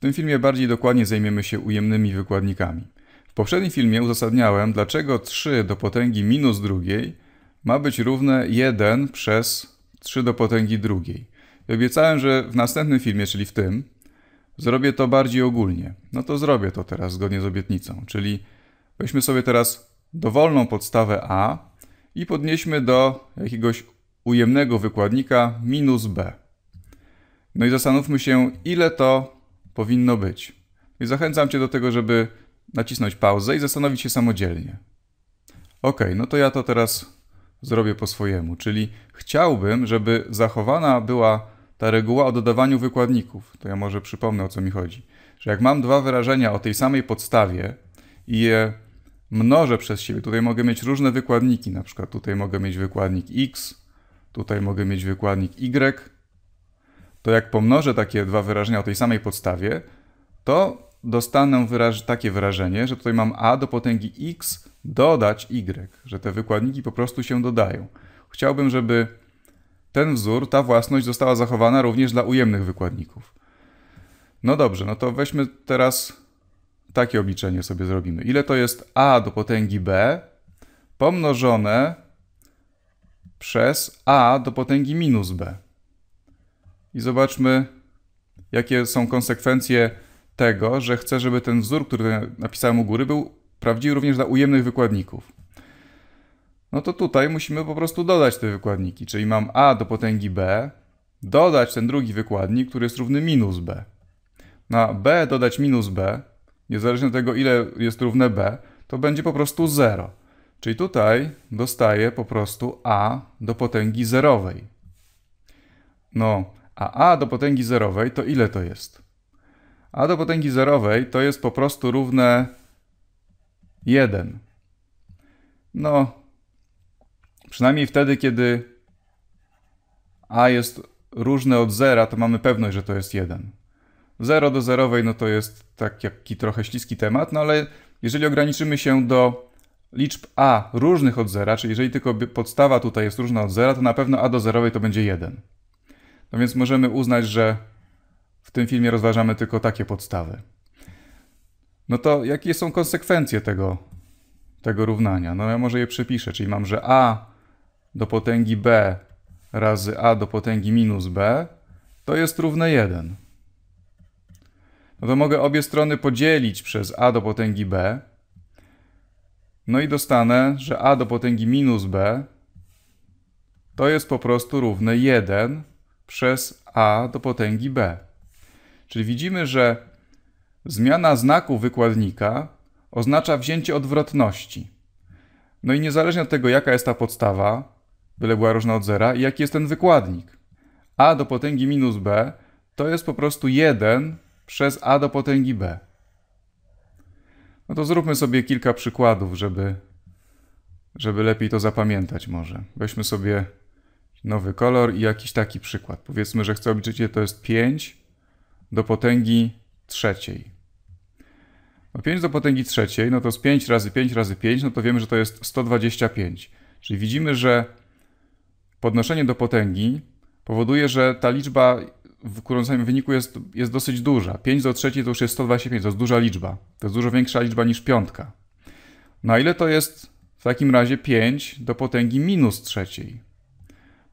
tym filmie bardziej dokładnie zajmiemy się ujemnymi wykładnikami. W poprzednim filmie uzasadniałem, dlaczego 3 do potęgi minus drugiej ma być równe 1 przez 3 do potęgi drugiej. I obiecałem, że w następnym filmie, czyli w tym, zrobię to bardziej ogólnie. No to zrobię to teraz zgodnie z obietnicą, czyli weźmy sobie teraz dowolną podstawę A i podnieśmy do jakiegoś ujemnego wykładnika minus B. No i zastanówmy się, ile to powinno być. I zachęcam Cię do tego, żeby nacisnąć pauzę i zastanowić się samodzielnie. Ok, no to ja to teraz zrobię po swojemu, czyli chciałbym, żeby zachowana była ta reguła o dodawaniu wykładników. To ja może przypomnę o co mi chodzi. Że jak mam dwa wyrażenia o tej samej podstawie i je mnożę przez siebie, tutaj mogę mieć różne wykładniki, na przykład tutaj mogę mieć wykładnik x, tutaj mogę mieć wykładnik y, to jak pomnożę takie dwa wyrażenia o tej samej podstawie, to dostanę wyraż takie wyrażenie, że tutaj mam a do potęgi x dodać y, że te wykładniki po prostu się dodają. Chciałbym, żeby ten wzór, ta własność została zachowana również dla ujemnych wykładników. No dobrze, no to weźmy teraz takie obliczenie sobie zrobimy. Ile to jest a do potęgi b pomnożone przez a do potęgi minus b i zobaczmy, jakie są konsekwencje tego, że chcę, żeby ten wzór, który napisałem u góry, był prawdziwy również dla ujemnych wykładników. No to tutaj musimy po prostu dodać te wykładniki, czyli mam a do potęgi b, dodać ten drugi wykładnik, który jest równy minus b. Na b dodać minus b, niezależnie od tego, ile jest równe b, to będzie po prostu 0. Czyli tutaj dostaję po prostu a do potęgi zerowej. No, a a do potęgi zerowej to ile to jest? a do potęgi zerowej to jest po prostu równe 1. No, przynajmniej wtedy, kiedy a jest różne od zera, to mamy pewność, że to jest 1. 0 do zerowej, no to jest taki tak trochę śliski temat, no ale jeżeli ograniczymy się do liczb a różnych od zera, czyli jeżeli tylko podstawa tutaj jest różna od zera, to na pewno a do zerowej to będzie 1. No więc możemy uznać, że w tym filmie rozważamy tylko takie podstawy. No to jakie są konsekwencje tego, tego równania? No ja może je przepiszę, czyli mam, że a do potęgi b razy a do potęgi minus b to jest równe 1. No to mogę obie strony podzielić przez a do potęgi b. No i dostanę, że a do potęgi minus b to jest po prostu równe 1 przez a do potęgi b. Czyli widzimy, że zmiana znaku wykładnika oznacza wzięcie odwrotności. No i niezależnie od tego, jaka jest ta podstawa, byle była różna od zera, i jaki jest ten wykładnik. a do potęgi minus b to jest po prostu 1 przez a do potęgi b. No to zróbmy sobie kilka przykładów, żeby, żeby lepiej to zapamiętać może. Weźmy sobie nowy kolor i jakiś taki przykład. Powiedzmy, że chcę obliczyć, to jest 5 do potęgi trzeciej. No 5 do potęgi trzeciej, no to z 5 razy 5 razy 5, no to wiemy, że to jest 125. Czyli widzimy, że podnoszenie do potęgi powoduje, że ta liczba w którą samym wyniku jest, jest dosyć duża. 5 do trzeciej to już jest 125, to jest duża liczba. To jest dużo większa liczba niż piątka. Na no ile to jest w takim razie 5 do potęgi minus trzeciej?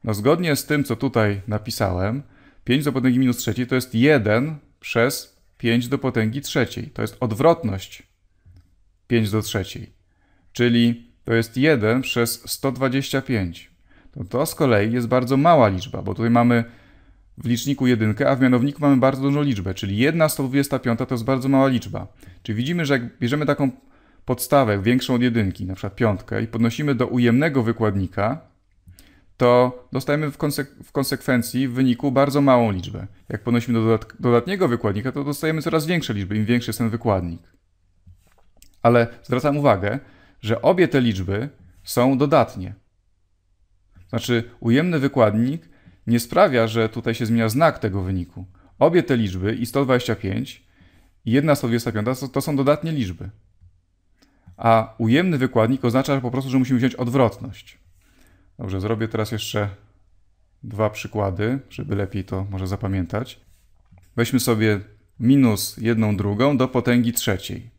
No zgodnie z tym, co tutaj napisałem, 5 do potęgi minus trzeciej to jest 1 przez 5 do potęgi trzeciej. To jest odwrotność 5 do trzeciej. Czyli to jest 1 przez 125. To, no to z kolei jest bardzo mała liczba, bo tutaj mamy w liczniku jedynkę, a w mianowniku mamy bardzo dużą liczbę, czyli 1 125 to jest bardzo mała liczba. Czyli widzimy, że jak bierzemy taką podstawę większą od jedynki, na przykład piątkę i podnosimy do ujemnego wykładnika, to dostajemy w, konsek w, konsekwencji w wyniku bardzo małą liczbę. Jak ponosimy do dodat dodatniego wykładnika, to dostajemy coraz większe liczby, im większy jest ten wykładnik. Ale zwracam uwagę, że obie te liczby są dodatnie. Znaczy, ujemny wykładnik nie sprawia, że tutaj się zmienia znak tego wyniku. Obie te liczby, i 125, i 1 125, to, to są dodatnie liczby. A ujemny wykładnik oznacza po prostu, że musimy wziąć odwrotność. Dobrze, zrobię teraz jeszcze dwa przykłady, żeby lepiej to może zapamiętać. Weźmy sobie minus jedną drugą do potęgi trzeciej.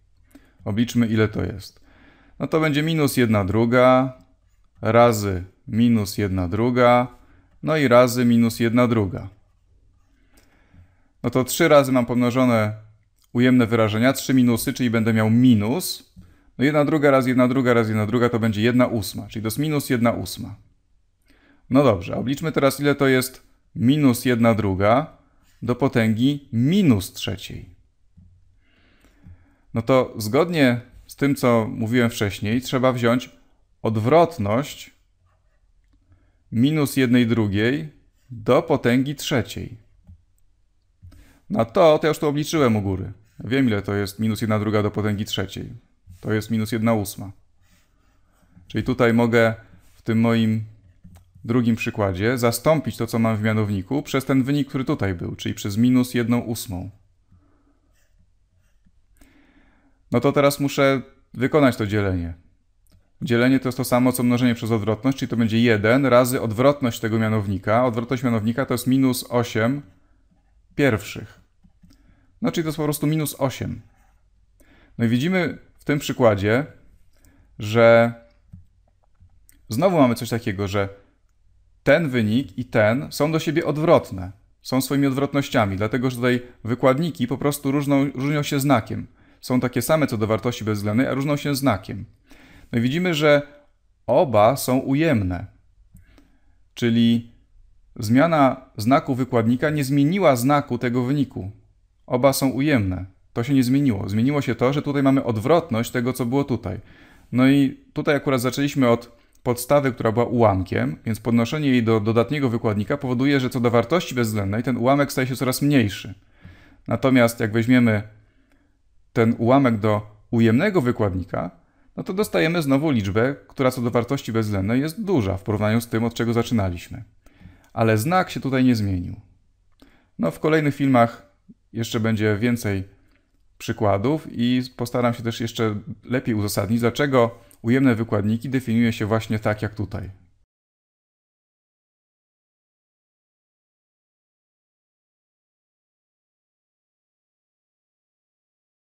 Obliczmy ile to jest. No to będzie minus jedna druga razy minus jedna druga, no i razy minus jedna druga. No to trzy razy mam pomnożone ujemne wyrażenia, trzy minusy, czyli będę miał minus. No jedna druga raz jedna druga raz jedna druga to będzie jedna ósma, czyli to jest minus jedna ósma. No dobrze, obliczmy teraz ile to jest minus 1 druga do potęgi minus trzeciej. No to zgodnie z tym, co mówiłem wcześniej, trzeba wziąć odwrotność minus 1 drugiej do potęgi trzeciej. Na no to, to ja już to obliczyłem u góry. Wiem, ile to jest minus 1 druga do potęgi trzeciej. To jest minus 1 ósma. Czyli tutaj mogę w tym moim drugim przykładzie zastąpić to, co mam w mianowniku, przez ten wynik, który tutaj był, czyli przez minus 1 ósmą. No to teraz muszę wykonać to dzielenie. Dzielenie to jest to samo, co mnożenie przez odwrotność, czyli to będzie 1 razy odwrotność tego mianownika. Odwrotność mianownika to jest minus 8 pierwszych. No czyli to jest po prostu minus 8. No i widzimy w tym przykładzie, że znowu mamy coś takiego, że ten wynik i ten są do siebie odwrotne. Są swoimi odwrotnościami, dlatego że tutaj wykładniki po prostu różną, różnią się znakiem. Są takie same co do wartości bezwzględnej, a różnią się znakiem. No i widzimy, że oba są ujemne. Czyli zmiana znaku wykładnika nie zmieniła znaku tego wyniku. Oba są ujemne. To się nie zmieniło. Zmieniło się to, że tutaj mamy odwrotność tego, co było tutaj. No i tutaj akurat zaczęliśmy od podstawy, która była ułamkiem, więc podnoszenie jej do dodatniego wykładnika powoduje, że co do wartości bezwzględnej ten ułamek staje się coraz mniejszy. Natomiast jak weźmiemy ten ułamek do ujemnego wykładnika, no to dostajemy znowu liczbę, która co do wartości bezwzględnej jest duża w porównaniu z tym, od czego zaczynaliśmy. Ale znak się tutaj nie zmienił. No w kolejnych filmach jeszcze będzie więcej przykładów i postaram się też jeszcze lepiej uzasadnić, dlaczego ujemne wykładniki definiuje się właśnie tak jak tutaj.